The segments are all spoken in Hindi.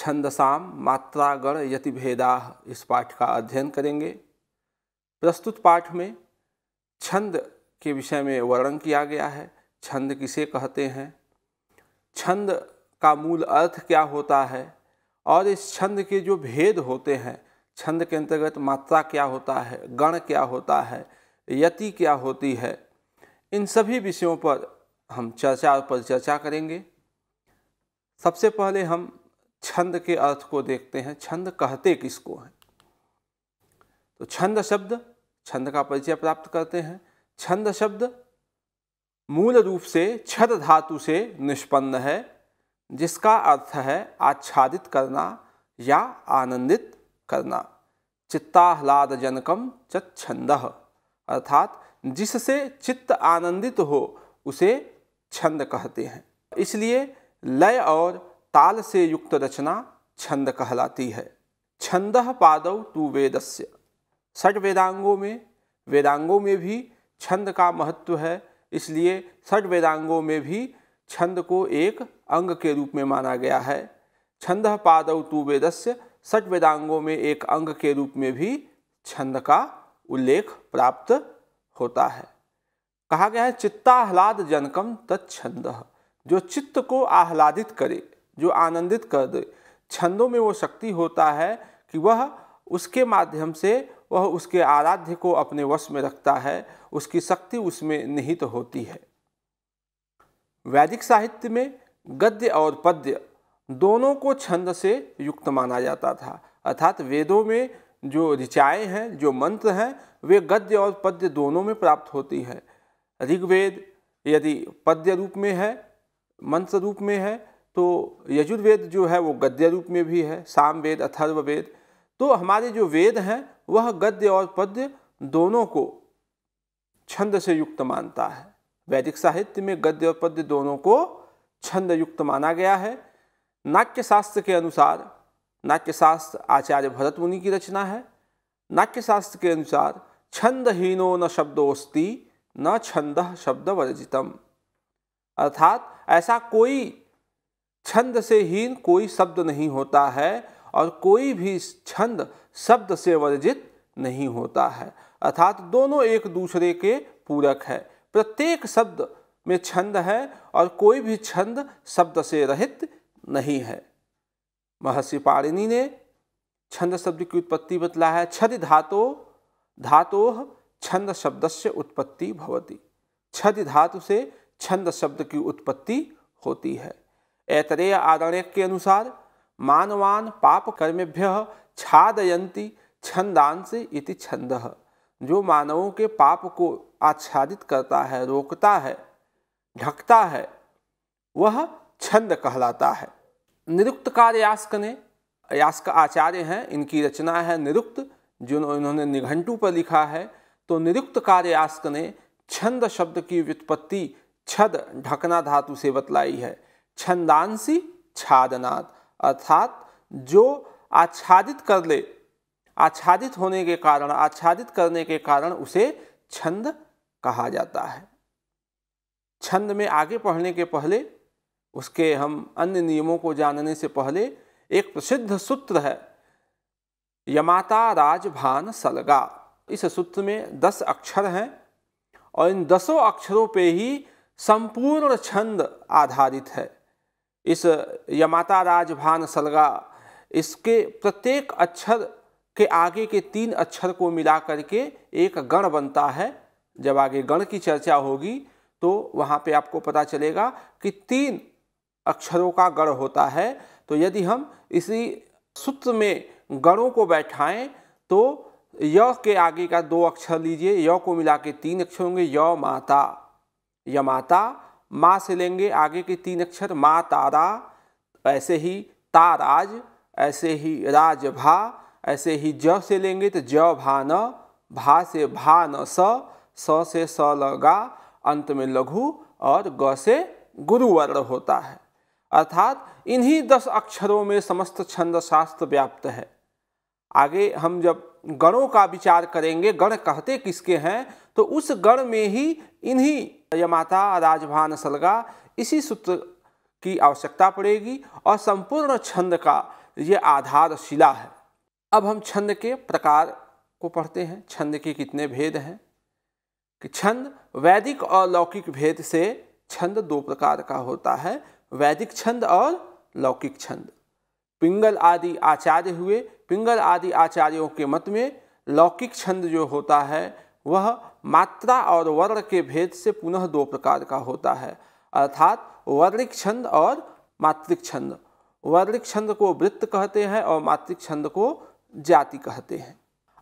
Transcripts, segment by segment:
छंदसाम मात्रागण भेदा इस पाठ का अध्ययन करेंगे प्रस्तुत पाठ में छंद के विषय में वर्णन किया गया है छंद किसे कहते हैं छंद का मूल अर्थ क्या होता है और इस छंद के जो भेद होते हैं छंद के अंतर्गत मात्रा क्या होता है गण क्या होता है यति क्या होती है इन सभी विषयों पर हम चर्चा और परिचर्चा करेंगे सबसे पहले हम छंद के अर्थ को देखते हैं छंद कहते किसको हैं तो छंद शब्द छंद का परिचय प्राप्त करते हैं छंद शब्द मूल रूप से छद धातु से निष्पन्न है जिसका अर्थ है आच्छादित करना या आनंदित करना चित्ताह्लादजनकम च छंद अर्थात जिससे चित्त आनंदित हो उसे छंद कहते हैं इसलिए लय और ताल से युक्त रचना छंद कहलाती है छंद पाद तु वेदस्य सट वेदांगों में वेदांगों में भी छंद का महत्व है इसलिए सट वेदांगों में भी छंद को एक अंग के रूप में माना गया है छंद पाद तु वेदस्य सट वेदांगों में एक अंग के रूप में भी छंद का उल्लेख प्राप्त होता है कहा गया है चित्ताह्लाद जनकम तत्छंद जो चित्त को आह्लादित करे जो आनंदित कर दे छंदों में वो शक्ति होता है कि वह उसके माध्यम से वह उसके आराध्य को अपने वश में रखता है उसकी शक्ति उसमें निहित होती है वैदिक साहित्य में गद्य और पद्य दोनों को छंद से युक्त माना जाता था अर्थात वेदों में जो ऋचाएँ हैं जो मंत्र हैं वे गद्य और पद्य दोनों में प्राप्त होती है ऋग्वेद यदि पद्य रूप में है मंत्र रूप में है तो यजुर्वेद जो है वो गद्य रूप में भी है साम वेद अथर्व वेद तो हमारे जो वेद हैं वह गद्य और पद्य दोनों को छंद से युक्त मानता है वैदिक साहित्य में गद्य और पद्य दोनों को छंद युक्त माना गया है नाट्यशास्त्र के अनुसार नाट्यशास्त्र आचार्य भरत मुनि की रचना है नाट्यशास्त्र के अनुसार छंदहीनो न शब्दोस्ती न छंद शब्द वर्जितम अर्थात ऐसा कोई छंद से हीन कोई शब्द नहीं होता है और कोई भी छंद शब्द से वर्जित नहीं होता है अर्थात दोनों एक दूसरे के पूरक है प्रत्येक शब्द में छंद है और कोई भी छंद शब्द से रहित नहीं है महर्षि पारिणी ने छंद शब्द की उत्पत्ति बतला है छद धातो धातो छंद शब्द से उत्पत्ति भवती छद धातु से छंद शब्द की उत्पत्ति होती है ऐतरेय आदरण्य के अनुसार मानवान पाप कर्मेभ्य छादयंती छंदांश इति छंद जो मानवों के पाप को आच्छादित करता है रोकता है ढकता है वह छंद कहलाता है निरुक्त कार्यास्क ने यास्क आचार्य हैं इनकी रचना है निरुक्त जो इन्होंने निघंटू पर लिखा है तो निरुक्त कार्यास्क ने छंद शब्द की व्युत्पत्ति छद ढकना धातु से बतलाई है छंदांसी छादनात अर्थात जो आच्छादित कर ले आच्छादित होने के कारण आच्छादित करने के कारण उसे छंद कहा जाता है छंद में आगे पढ़ने के पहले उसके हम अन्य नियमों को जानने से पहले एक प्रसिद्ध सूत्र है यमाता राजभान सलगा इस सूत्र में दस अक्षर हैं और इन दसों अक्षरों पे ही संपूर्ण छंद आधारित है इस यमाता राजभान सलगा इसके प्रत्येक अक्षर के आगे के तीन अक्षर को मिला करके एक गण बनता है जब आगे गण की चर्चा होगी तो वहाँ पे आपको पता चलेगा कि तीन अक्षरों का गण होता है तो यदि हम इसी सूत्र में गणों को बैठाएं तो य के आगे का दो अक्षर लीजिए य को मिला के तीन अक्षर होंगे य माता यमाता माँ से लेंगे आगे के तीन अक्षर माँ तारा ऐसे ही ताराज ऐसे ही राजभा ऐसे ही ज से लेंगे तो ज भान भा से भान स स से स लगा अंत में लघु और ग से गुरुवर्ण होता है अर्थात इन्हीं दस अक्षरों में समस्त छंद शास्त्र व्याप्त है आगे हम जब गणों का विचार करेंगे गण कहते किसके हैं तो उस गढ़ में ही इन्हीं यमाता राजभान सलगा इसी सूत्र की आवश्यकता पड़ेगी और संपूर्ण छंद का ये आधारशिला है अब हम छंद के प्रकार को पढ़ते हैं छंद के कितने भेद हैं कि छंद वैदिक और लौकिक भेद से छंद दो प्रकार का होता है वैदिक छंद और लौकिक छंद पिंगल आदि आचार्य हुए पिंगल आदि आचार्यों के मत में लौकिक छंद जो होता है वह मात्रा और वर्ण के भेद से पुनः दो प्रकार का होता है अर्थात वर्णिक छंद और मात्रिक छंद वर्णिक छंद को वृत्त कहते हैं और मात्रिक छंद को जाति कहते हैं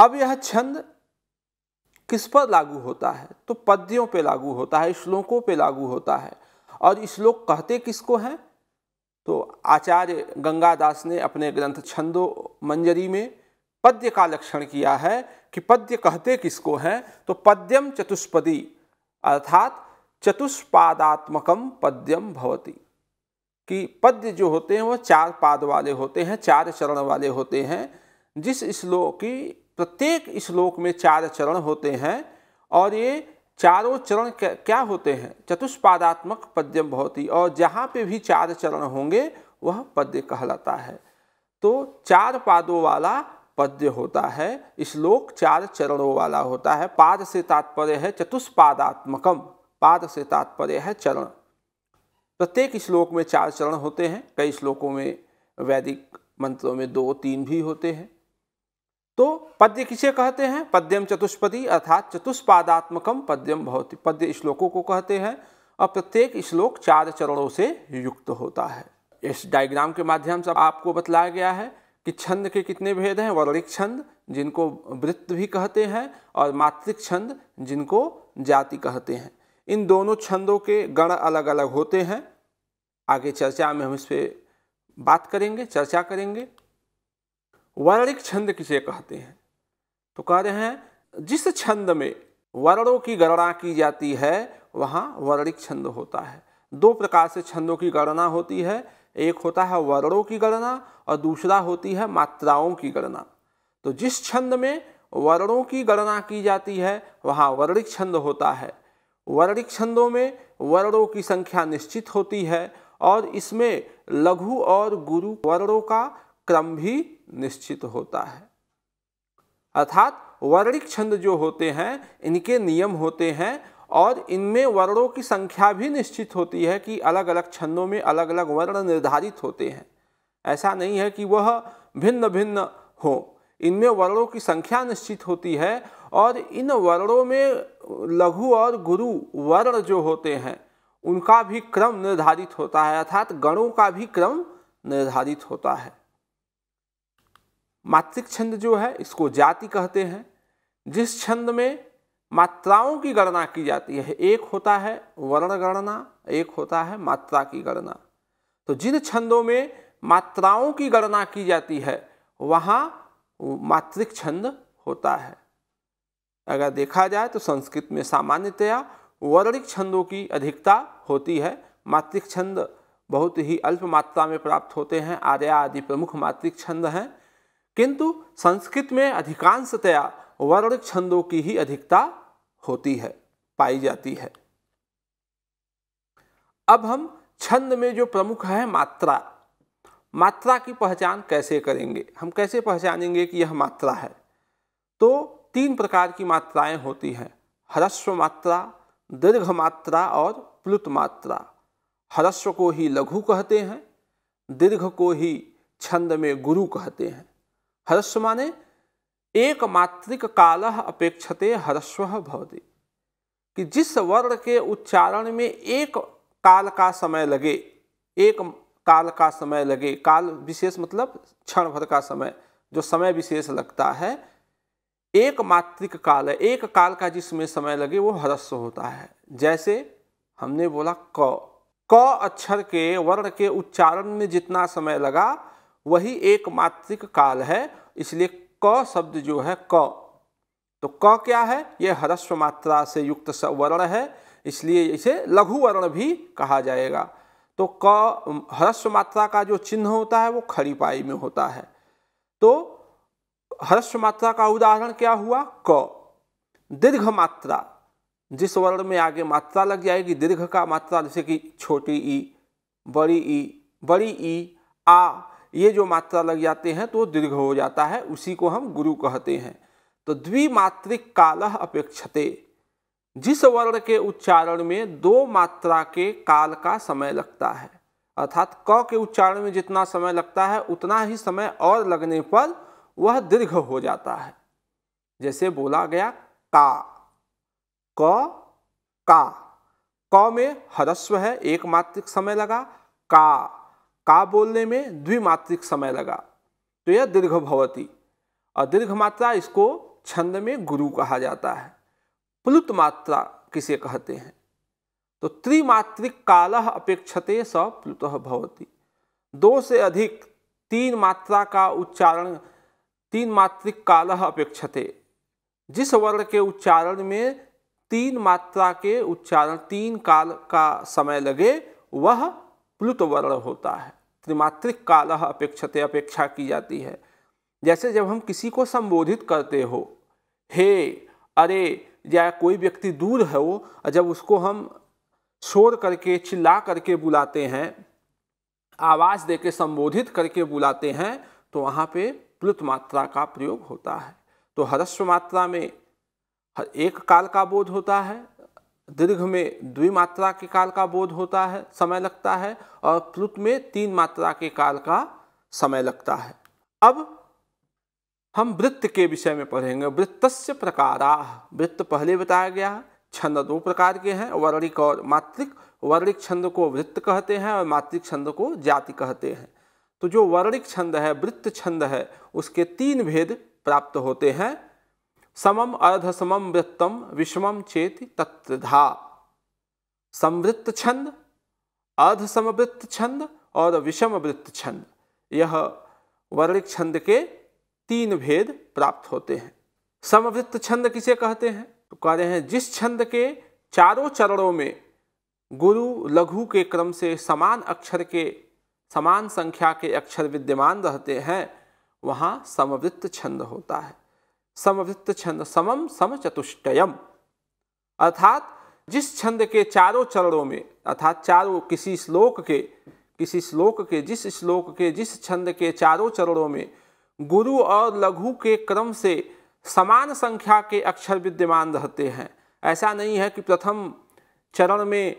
अब यह छंद किस पर लागू होता है तो पद्यों पे लागू होता है श्लोकों पे लागू होता है और श्लोक कहते किसको हैं तो आचार्य गंगादास ने अपने ग्रंथ छंदो मंजरी में पद्य का लक्षण किया है कि पद्य कहते किसको हैं तो पद्यम चतुष्पदी अर्थात चतुष्पादात्मकम पद्यम भवती कि पद्य जो होते हैं वह चार पाद वाले होते हैं चार चरण वाले होते हैं जिस श्लोक की प्रत्येक श्लोक में चार चरण होते हैं और ये चारों चरण क्या होते हैं चतुष्पादात्मक पद्यम भवती और जहाँ पे भी चार चरण होंगे वह पद्य कहलाता है तो चार पादों वाला पद्य होता है श्लोक चार चरणों वाला होता है पाद से तात्पर्य है चतुष्पादात्मकम पाद से तात्पर्य है चरण प्रत्येक श्लोक में चार चरण होते हैं कई श्लोकों में वैदिक मंत्रों में दो तीन भी होते हैं तो पद्य किसे कहते हैं पद्यम चतुष्पदी अर्थात चतुष्पादात्मकम पद्यम भवति पद्य श्लोकों को कहते हैं और प्रत्येक श्लोक चार चरणों से युक्त होता है इस डायग्राम के माध्यम से आपको बतलाया गया है कि छंद के कितने भेद हैं वर्णिक छंद जिनको वृत्त भी कहते हैं और मात्रिक छंद जिनको जाति कहते हैं इन दोनों छंदों के गण अलग अलग होते हैं आगे चर्चा में हम इस पर बात करेंगे चर्चा करेंगे वर्णिक छंद किसे कहते हैं तो कह रहे हैं जिस छंद में वर्णों की गणना की जाती है वहाँ वर्णिक छंद होता है दो प्रकार से छंदों की गणना होती है एक होता है वर्णों की गणना और दूसरा होती है मात्राओं की गणना तो जिस छंद में वर्णों की गणना की जाती है वहाँ वर्णिक छंद होता है वर्णिक छंदों में वर्णों की संख्या निश्चित होती है और इसमें लघु और गुरु वर्णों का क्रम भी निश्चित होता है अर्थात वर्णिक छंद जो होते हैं इनके नियम होते हैं और इनमें वर्णों की संख्या भी निश्चित होती है कि अलग अलग छंदों में अलग अलग वर्ण निर्धारित होते हैं ऐसा नहीं है कि वह भिन्न भिन्न हों इनमें वर्णों की संख्या निश्चित होती है और इन वर्णों में लघु और गुरु वर्ण जो होते हैं उनका भी क्रम निर्धारित होता है अर्थात गणों का भी क्रम निर्धारित होता है मात्रिक छंद जो है इसको जाति कहते हैं जिस छंद में मात्राओं की गणना की जाती है एक होता है वर्ण गणना एक होता है मात्रा की गणना तो जिन छंदों में मात्राओं की गणना की जाती है वहाँ मात्रिक छंद होता है अगर देखा जाए तो संस्कृत में सामान्यतया वर्णिक छंदों की अधिकता होती है मात्रिक छंद बहुत ही अल्प मात्रा में प्राप्त होते हैं आर्या आदि प्रमुख मात्रिक छंद हैं किंतु संस्कृत में अधिकांशतया वर्णिक छंदों की ही अधिकता होती है पाई जाती है अब हम छंद में जो प्रमुख है मात्रा मात्रा की पहचान कैसे करेंगे हम कैसे पहचानेंगे कि यह मात्रा है तो तीन प्रकार की मात्राएं होती हैं ह्रस्व मात्रा दीर्घ मात्रा और प्लुत मात्रा ह्रस्व को ही लघु कहते हैं दीर्घ को ही छंद में गुरु कहते हैं ह्रस्व माने एक मात्रिक काल अपेक्षते हर्स्व भवति कि जिस वर्ण के उच्चारण में एक काल का समय लगे एक काल का समय लगे काल विशेष मतलब क्षण भर का समय जो समय विशेष लगता है एक मात्रिक काल है एक काल का जिसमें समय लगे वो ह्रस्व होता है जैसे हमने बोला क क अक्षर के वर्ण के उच्चारण में जितना समय लगा वही एक मात्रिक काल है इसलिए क शब्द जो है क तो क क्या है यह ह्रस्व मात्रा से युक्त वर्ण है इसलिए इसे लघु वर्ण भी कहा जाएगा तो क ह्रस्व मात्रा का जो चिन्ह होता है वो खरीपाई में होता है तो ह्रस्व मात्रा का उदाहरण क्या हुआ क दीर्घ मात्रा जिस वर्ण में आगे मात्रा लग जाएगी दीर्घ का मात्रा जैसे कि छोटी ई बड़ी ई बड़ी ई आ ये जो मात्रा लग जाते हैं तो दीर्घ हो जाता है उसी को हम गुरु कहते हैं तो द्विमात्रिक काल अपेक्षते जिस वर्ण के उच्चारण में दो मात्रा के काल का समय लगता है अर्थात क के उच्चारण में जितना समय लगता है उतना ही समय और लगने पर वह दीर्घ हो जाता है जैसे बोला गया का क का क में हरस्व है एक मात्रिक समय लगा का का बोलने में द्विमात्रिक समय लगा तो यह दीर्घ भवती और दीर्घ मात्रा इसको छंद में गुरु कहा जाता है प्लुत मात्रा किसे कहते हैं तो त्रिमात्रिक काल अपेक्षते स प्लुत भवती दो से अधिक तीन मात्रा का उच्चारण तीन मात्रिक काल अपेक्षते जिस वर्ण के उच्चारण में तीन मात्रा के उच्चारण तीन काल का समय लगे वह प्लुत वर्ण होता है त्रिमात्रिक काल अपेक्षते अपेक्षा की जाती है जैसे जब हम किसी को संबोधित करते हो हे अरे या कोई व्यक्ति दूर है वो जब उसको हम शोर करके चिल्ला करके बुलाते हैं आवाज़ देके संबोधित करके बुलाते हैं तो वहाँ पे प्लुत मात्रा का प्रयोग होता है तो हरस्व मात्रा में एक काल का बोध होता है दीर्घ में द्विमात्रा के काल का बोध होता है समय लगता है और प्लुत में तीन मात्रा के काल का समय लगता है अब हम वृत्त के विषय में पढ़ेंगे वृत्तस्य प्रकारा वृत्त पहले बताया गया छंद दो प्रकार के हैं वर्णिक और मात्रिक वर्णिक छंद को वृत्त कहते हैं और मात्रिक छंद को जाति कहते हैं तो जो वर्णिक छंद है वृत्त छंद है उसके तीन भेद प्राप्त होते हैं समम अर्ध समम वृत्तम विषमम चेति तत्धा समवृत्त छंद अर्ध समवृत्त छंद और विषम वृत्त छंद यह वर्णिक छंद के तीन भेद प्राप्त होते हैं समवृत्त छंद किसे कहते हैं तो कह रहे हैं जिस छंद के चारों चरणों में गुरु लघु के क्रम से समान अक्षर के समान संख्या के अक्षर विद्यमान रहते हैं वहाँ समवृत्त छंद होता है समवृत्त छंद समम सम चतुष्टयम अर्थात जिस छंद के चारों चरणों में अर्थात चारों किसी श्लोक के किसी श्लोक के जिस श्लोक के जिस छंद के चारों चरणों में गुरु और लघु के क्रम से समान संख्या के अक्षर विद्यमान रहते हैं ऐसा नहीं है कि प्रथम चरण में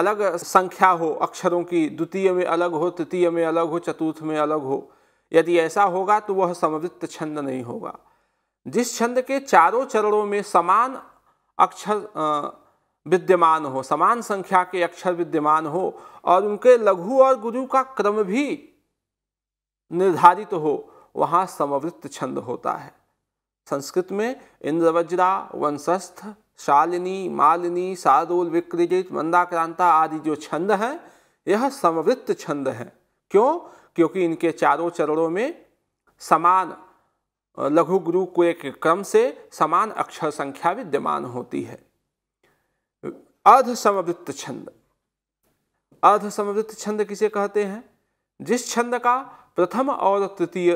अलग संख्या हो अक्षरों की द्वितीय में अलग हो तृतीय में अलग हो चतुर्थ में अलग हो यदि ऐसा होगा तो वह समवृत्त छंद नहीं होगा जिस छंद के चारों चरणों में समान अक्षर विद्यमान हो समान संख्या के अक्षर विद्यमान हो और उनके लघु और गुरु का क्रम भी निर्धारित हो वहाँ समवृत्त छंद होता है संस्कृत में इंद्रवज्रा वंशस्थ शालिनी मालिनी शार्दुल विक्रिजित मंदाक्रांता आदि जो छंद हैं यह समवृत्त छंद हैं क्यों क्योंकि इनके चारों चरणों में समान लघु गुरु को एक क्रम से समान अक्षर संख्या विद्यमान होती है अर्ध समवृत्त छंद अर्ध समवृत्त छंद किसे कहते हैं जिस छंद का प्रथम और तृतीय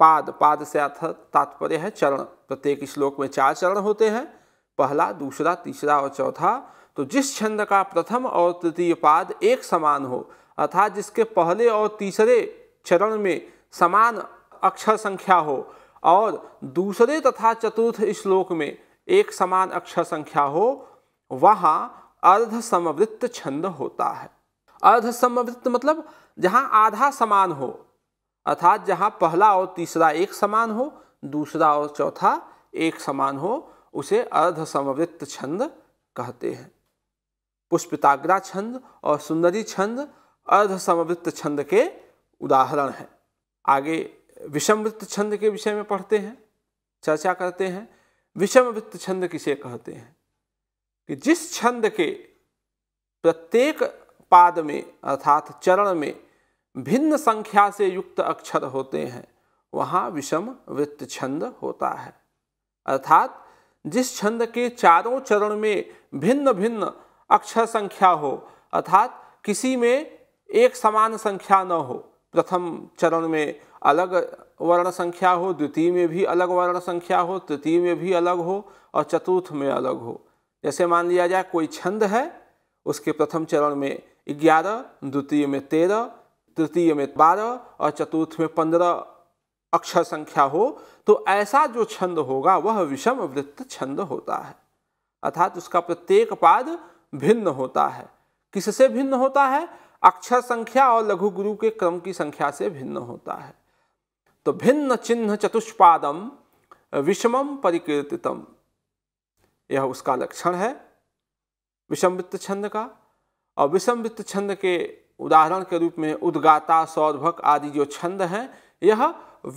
पाद पाद से अर्थात तात्पर्य है चरण प्रत्येक श्लोक में चार चरण होते हैं पहला दूसरा तीसरा और चौथा तो जिस छंद का प्रथम और तृतीय पाद एक समान हो अर्थात जिसके पहले और तीसरे चरण में समान अक्षर संख्या हो और दूसरे तथा चतुर्थ श्लोक में एक समान अक्षर संख्या हो वहाँ अर्ध समवृत्त छंद होता है अर्ध समवृत्त मतलब जहाँ आधा समान हो अर्थात जहाँ पहला और तीसरा एक समान हो दूसरा और चौथा एक समान हो उसे अर्ध समवृत्त छंद कहते हैं पुष्पिताग्रा छंद और सुंदरी छंद अर्ध समवृत्त छंद के उदाहरण हैं आगे विषम वृत्त छंद के विषय में पढ़ते हैं चर्चा करते हैं विषम वृत्त छंद किसे कहते हैं कि जिस छंद के प्रत्येक पाद में अर्थात चरण में भिन्न संख्या से युक्त अक्षर होते हैं वहाँ विषम वृत्त छंद होता है अर्थात जिस छंद के चारों चरण में भिन्न भिन्न अक्षर संख्या हो अर्थात किसी में एक समान संख्या न हो प्रथम चरण में अलग वर्ण संख्या हो द्वितीय में भी अलग वर्ण संख्या हो तृतीय में भी अलग हो और चतुर्थ में अलग हो जैसे मान लिया जाए कोई छंद है उसके प्रथम चरण में ग्यारह द्वितीय में तेरह तृतीय में बारह और चतुर्थ में पंद्रह अक्षर संख्या हो तो ऐसा जो छंद होगा वह विषम वृत्त छंद होता है अर्थात उसका प्रत्येक पाद भिन्न होता है किससे भिन्न होता है अक्षर संख्या और लघु गुरु के क्रम की संख्या से भिन्न होता है तो भिन्न चिन्ह चतुष्पादम विषमम परिकीर्तितम यह उसका लक्षण है विषम वित्त छंद का और विषम वित्त छंद के उदाहरण के रूप में उद्गाता सौरभक आदि जो छंद हैं यह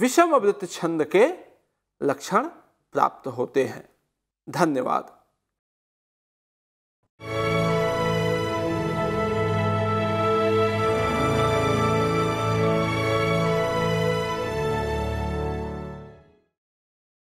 विषम वृत्त छंद के लक्षण प्राप्त होते हैं धन्यवाद